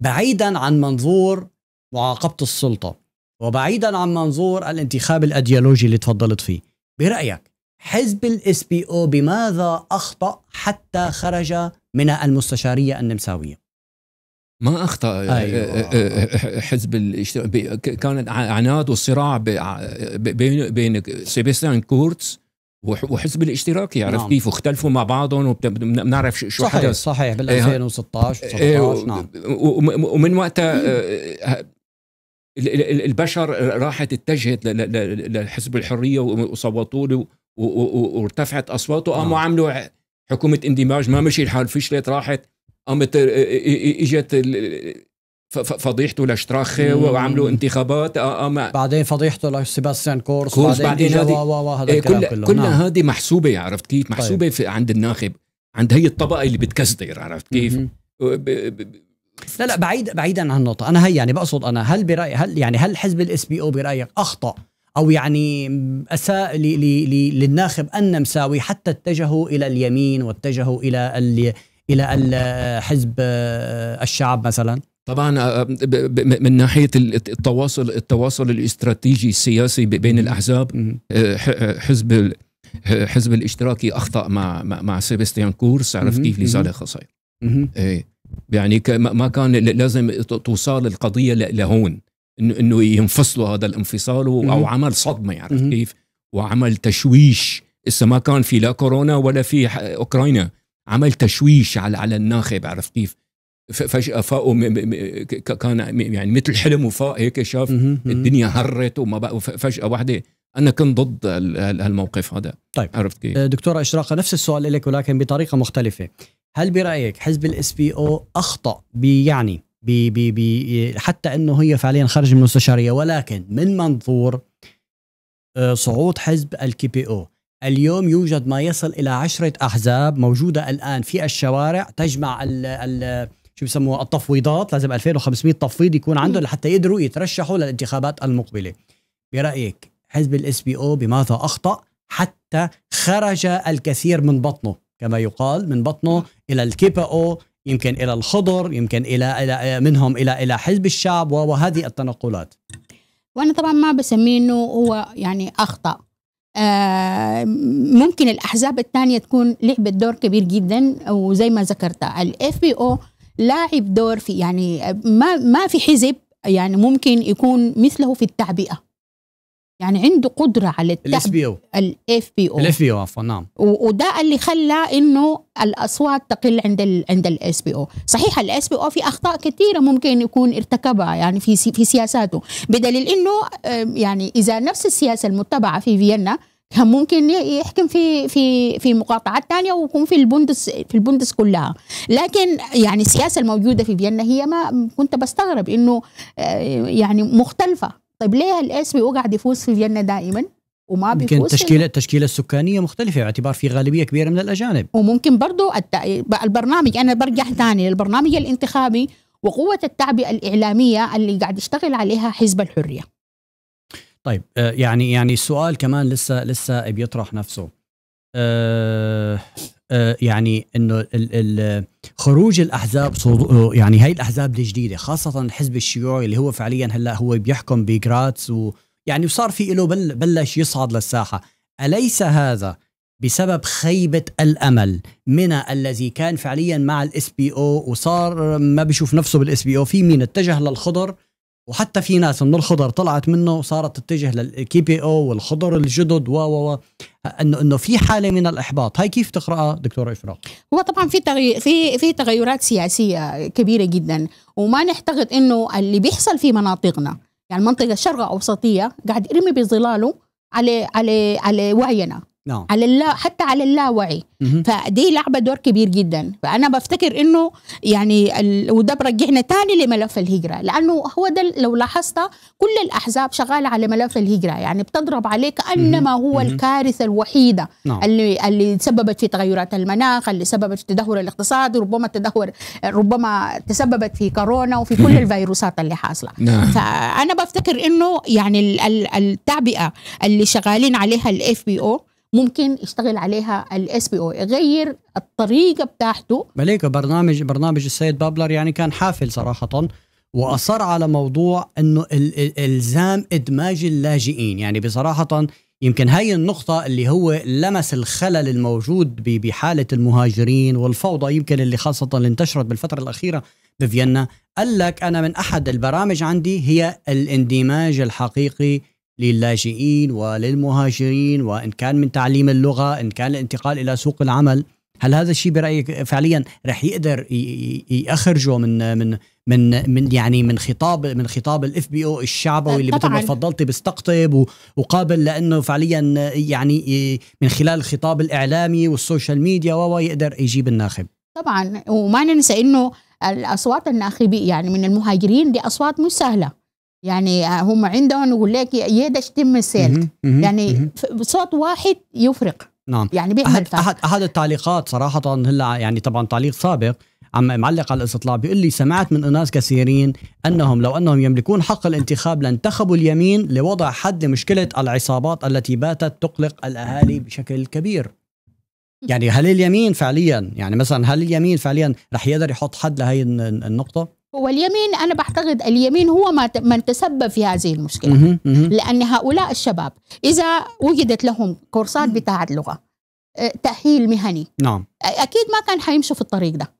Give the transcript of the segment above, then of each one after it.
بعيدا عن منظور معاقبه السلطه وبعيدا عن منظور الانتخاب الأديولوجي اللي تفضلت فيه برايك حزب الاس بي او بماذا اخطا حتى خرج من المستشاريه النمساويه ما اخطا آه، آه، أيوة. آه، حزب كانت عناد وصراع بين بين سيباستيان كورتس وحزب الاشتراكي عرفت نعم. كيف واختلفوا مع بعضهم وبنعرف شو صحيح حدث صحيح بال 2016 إيه، إيه، و ايه نعم ومن وقتها آه، البشر راحت اتجهت لحزب الحريه وصوتوا له وارتفعت اصواته قاموا نعم. عملوا حكومه اندماج ما مشي الحال فشلت راحت قامت آه، آه، اجت فضيحته لشتراخي وعملوا انتخابات آه آه ما بعدين فضيحته لسيباستيان كورس, كورس بعدين, بعدين هذه إيه كل كل نعم. هذه محسوبه عرفت كيف طيب. محسوبه طيب. عند الناخب عند هي الطبقه اللي بتكسر عرفت كيف لا لا بعيد بعيدا عن النقطه انا هي يعني بقصد انا هل براي هل يعني هل حزب الاس بي او برايك اخطا او يعني اساء لي لي لي للناخب النمساوي حتى اتجهوا الى اليمين واتجهوا الى ال الى الحزب آه، الشعب مثلا طبعا آه، آه، من ناحيه التواصل التواصل الاستراتيجي السياسي بين الاحزاب آه، حزب حزب الاشتراكي اخطا مع مع سيباستيان كورس عرف كيف لصالح خصائر إيه، يعني ما كان لازم توصل القضيه لهون انه ينفصلوا هذا الانفصال او عمل صدمه عرفت يعني كيف وعمل تشويش اسا ما كان في لا كورونا ولا في اوكرانيا عمل تشويش على على الناخب عرفت كيف فجأة فاقوا كان يعني مثل حلم وفاق هيك شاف الدنيا هرت وما بقى فجأة واحدة أنا كنت ضد هالموقف هذا طيب عرفت كيف أه، دكتورة إشراقة نفس السؤال لك ولكن بطريقة مختلفة هل برأيك حزب الاس بي او أخطأ بيعني بي بي بي حتى أنه هي فعليا خرج من المستشارية ولكن من منظور أه، صعود حزب الكي بي او اليوم يوجد ما يصل إلى عشرة أحزاب موجودة الآن في الشوارع تجمع ال ال شو بيسموها التفويضات لازم 2500 تفويض يكون عندهم لحتى يقدروا يترشحوا للانتخابات المقبله برايك حزب الاس بي او بماذا اخطا حتى خرج الكثير من بطنه كما يقال من بطنه الى الكيبا او يمكن الى الخضر يمكن الى الى منهم الى الى حزب الشعب وهذه التنقلات وانا طبعا ما بسميه انه هو يعني اخطا آه ممكن الاحزاب الثانيه تكون لعبت دور كبير جدا وزي ما ذكرت الاف بي او لاعب دور في يعني ما ما في حزب يعني ممكن يكون مثله في التعبئه يعني عنده قدره على الاس بي او الاف بي او الاف بي او عفوا نعم وده اللي خلى انه الاصوات تقل عند الـ عند الاس بي او صحيح الاس بي او في اخطاء كثيره ممكن يكون ارتكبها يعني في في سياساته بدليل انه يعني اذا نفس السياسه المتبعه في فيينا كان ممكن يحكم في في في مقاطعات ثانيه ويكون في البندس في البندس كلها لكن يعني السياسه الموجوده في فيينا هي ما كنت بستغرب انه آه، يعني مختلفه طيب ليه الاس بي وقعد يفوز في فيينا دائما وما بيفوز يمكن التشكيله التشكيله السكانيه مختلفه باعتبار في غالبيه كبيره من الاجانب وممكن برضو البرنامج انا برجع ثاني للبرنامج الانتخابي وقوه التعبئه الاعلاميه اللي قاعد يشتغل عليها حزب الحريه طيب آه، يعني يعني السؤال كمان لسه لسه بيطرح نفسه آه، آه، يعني انه خروج الاحزاب يعني هاي الاحزاب الجديده خاصه الحزب الشيوعي اللي هو فعليا هلا هو بيحكم بجراتس ويعني وصار في له بل بلش يصعد للساحه اليس هذا بسبب خيبة الأمل من الذي كان فعليا مع الاس بي او وصار ما بيشوف نفسه بالاس بي او في مين اتجه للخضر وحتى في ناس من الخضر طلعت منه وصارت تتجه للكي بي او والخضر الجدد و و انه انه في حاله من الاحباط، هاي كيف تقراها دكتور اشراق؟ هو طبعا في تغير في في تغيرات سياسيه كبيره جدا وما نعتقد انه اللي بيحصل في مناطقنا يعني المنطقه الشرق اوسطيه قاعد يرمي بظلاله على على على وعينا نعم على اللا حتى على اللاوعي فدي لعبه دور كبير جدا فانا بفتكر انه يعني ال... وده برجعنا تاني لملف الهجره لانه هو ده لو لاحظت كل الاحزاب شغاله على ملف الهجره يعني بتضرب عليه كانما هو الكارثه الوحيده نعم. اللي اللي سببت في تغيرات المناخ اللي سببت في تدهور الاقتصاد وربما تدهور ربما تسببت في كورونا وفي كل الفيروسات اللي حاصله نعم. فانا بفتكر انه يعني التعبئه اللي شغالين عليها الاف بي او ممكن يشتغل عليها الاس بي او يغير الطريقه بتاعته مليكه برنامج برنامج السيد بابلر يعني كان حافل صراحه واصر على موضوع انه الزام ادماج اللاجئين يعني بصراحه يمكن هاي النقطة اللي هو لمس الخلل الموجود بحالة المهاجرين والفوضى يمكن اللي خاصة اللي انتشرت بالفترة الأخيرة بفيينا قال لك أنا من أحد البرامج عندي هي الاندماج الحقيقي للاجئين وللمهاجرين وان كان من تعليم اللغه ان كان الانتقال الى سوق العمل هل هذا الشيء برايك فعليا رح يقدر يخرجه من من من من يعني من خطاب من خطاب الاف بي او الشعبوي اللي مثل ما تفضلتي بيستقطب وقابل لانه فعليا يعني من خلال الخطاب الاعلامي والسوشيال ميديا و يقدر يجيب الناخب طبعا وما ننسى انه الاصوات الناخبيه يعني من المهاجرين دي اصوات مش سهله يعني آه، هم عندهم يقول لك يدا تم سيلت يعني صوت واحد يفرق نعم يعني بيعمل أحد, أحد, أحد التعليقات صراحة هلا يعني طبعا تعليق سابق عم معلق على الاستطلاع بيقول لي سمعت من اناس كثيرين انهم لو انهم يملكون حق الانتخاب لانتخبوا اليمين لوضع حد لمشكله العصابات التي باتت تقلق الاهالي بشكل كبير. يعني هل اليمين فعليا يعني مثلا هل اليمين فعليا رح يقدر يحط حد لهي النقطه؟ هو اليمين أنا بعتقد اليمين هو ما من تسبب في هذه المشكلة لأن هؤلاء الشباب إذا وجدت لهم كورسات بتاعة لغة آه، تأهيل مهني نعم أكيد ما كان حيمشوا في الطريق ده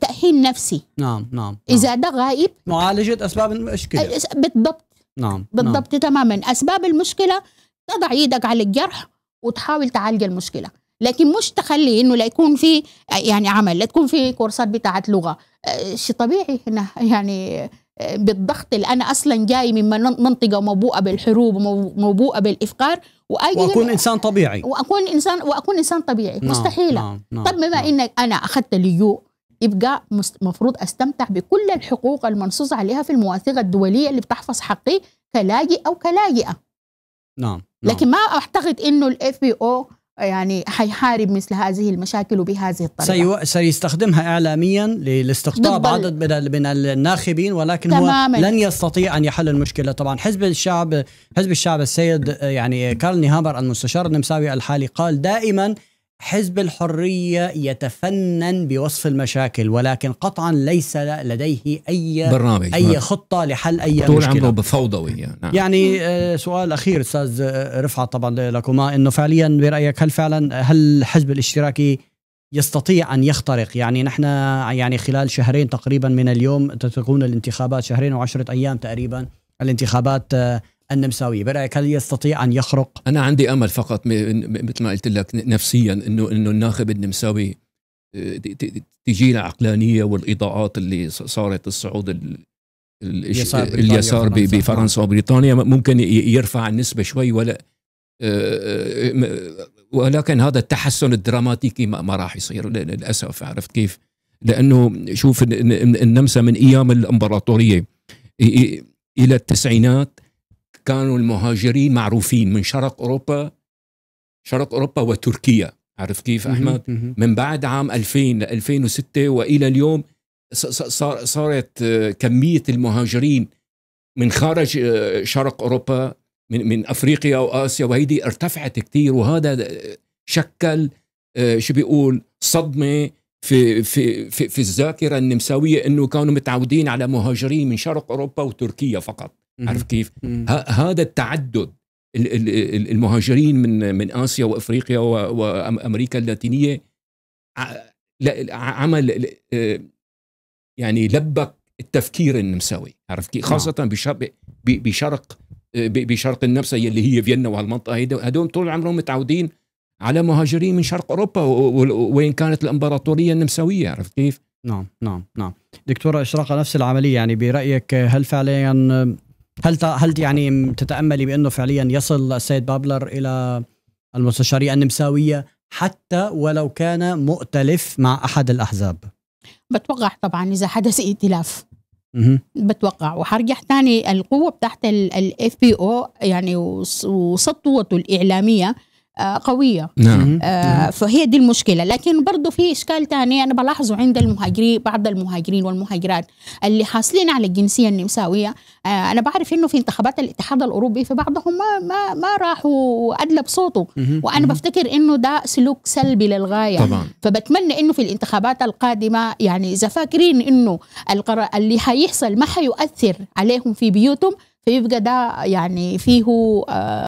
تأهيل نفسي نعم نعم, نعم. إذا ده غائب معالجة أسباب المشكلة بالضبط نعم بالضبط نعم. تماما أسباب المشكلة تضع يدك على الجرح وتحاول تعالج المشكله لكن مش تخلي انه لا يكون في يعني عمل لا تكون في كورسات بتاعه لغه آه، شيء طبيعي هنا يعني آه، بالضغط اللي انا اصلا جاي من منطقه موبوءه بالحروب وموبوءه بالافقار واجي واكون انسان طبيعي واكون انسان واكون انسان طبيعي نعم مستحيله نعم نعم طب بما نعم انك انا اخذت اليو يبقى مفروض استمتع بكل الحقوق المنصوص عليها في المواثيق الدوليه اللي بتحفظ حقي كلاجئ او كلاجئه نعم, نعم لكن ما اعتقد انه الاف بي او يعني حيحارب مثل هذه المشاكل وبهذه الطريقه سيو... سيستخدمها اعلاميا لاستقطاب عدد من من الناخبين ولكن تماماً. هو لن يستطيع ان يحل المشكله طبعا حزب الشعب حزب الشعب السيد يعني كارل نهامر المستشار النمساوي الحالي قال دائما حزب الحرية يتفنن بوصف المشاكل ولكن قطعا ليس لديه أي برنامج أي خطة لحل أي مشكلة طول عمره بفوضوي نعم. يعني آه، سؤال أخير أستاذ رفعت طبعا لكما أنه فعليا برأيك هل فعلا هل الحزب الاشتراكي يستطيع أن يخترق يعني نحن يعني خلال شهرين تقريبا من اليوم تكون الانتخابات شهرين وعشرة أيام تقريبا الانتخابات آه، النمساوية برأيك هل يستطيع أن يخرق؟ أنا عندي أمل فقط مثل ما قلت لك نفسيا أنه أنه الناخب النمساوي آه، تجي عقلانية والإضاءات اللي صارت الصعود اليسار, اليسار بفرنسا وبريطانيا ممكن يرفع النسبة شوي ولا آه، آه، ولكن هذا التحسن الدراماتيكي ما راح يصير للأسف عرفت كيف؟ لأنه شوف النمسا من أيام الإمبراطورية إلى التسعينات كانوا المهاجرين معروفين من شرق أوروبا شرق أوروبا وتركيا عرف كيف أحمد من بعد عام 2000 ل 2006 وإلى اليوم صار صارت آه، كمية المهاجرين من خارج آه، شرق أوروبا من من أفريقيا وآسيا وهيدي ارتفعت كثير وهذا آه، شكل شو بيقول صدمة في في في, في الذاكره النمساويه انه كانوا متعودين على مهاجرين من شرق اوروبا وتركيا فقط عارف كيف؟ هذا التعدد المهاجرين من من اسيا وافريقيا وامريكا اللاتينيه عمل يعني لبك التفكير النمساوي عرفت كيف؟ نعم. خاصه بشرق بشرق بشرق النمسا اللي هي فيينا وهالمنطقه هدول طول عمرهم متعودين على مهاجرين من شرق اوروبا وين كانت الامبراطوريه النمساويه عرفت كيف؟ نعم نعم نعم دكتوره اشراق نفس العمليه يعني برايك هل فعليا هل هل يعني تتاملي بانه فعليا يصل السيد بابلر الى المستشاريه النمساويه حتى ولو كان مؤتلف مع احد الاحزاب؟ بتوقع طبعا اذا حدث ائتلاف بتوقع وحرجع ثاني القوه بتاعت الاف بي او يعني وسطوته الاعلاميه آه، قوية نعم. آه، نعم. فهي دي المشكلة لكن برضو في إشكال تاني أنا بلاحظه عند المهاجرين بعض المهاجرين والمهاجرات اللي حاصلين على الجنسية النمساوية آه، أنا بعرف إنه في انتخابات الاتحاد الأوروبي في بعضهم ما ما, ما راحوا أدلى بصوته وأنا بفتكر إنه ده سلوك سلبي للغاية طبعا. فبتمنى إنه في الانتخابات القادمة يعني إذا فاكرين إنه القرار اللي هيحصل ما حيؤثر عليهم في بيوتهم فيبقى ده يعني فيه آه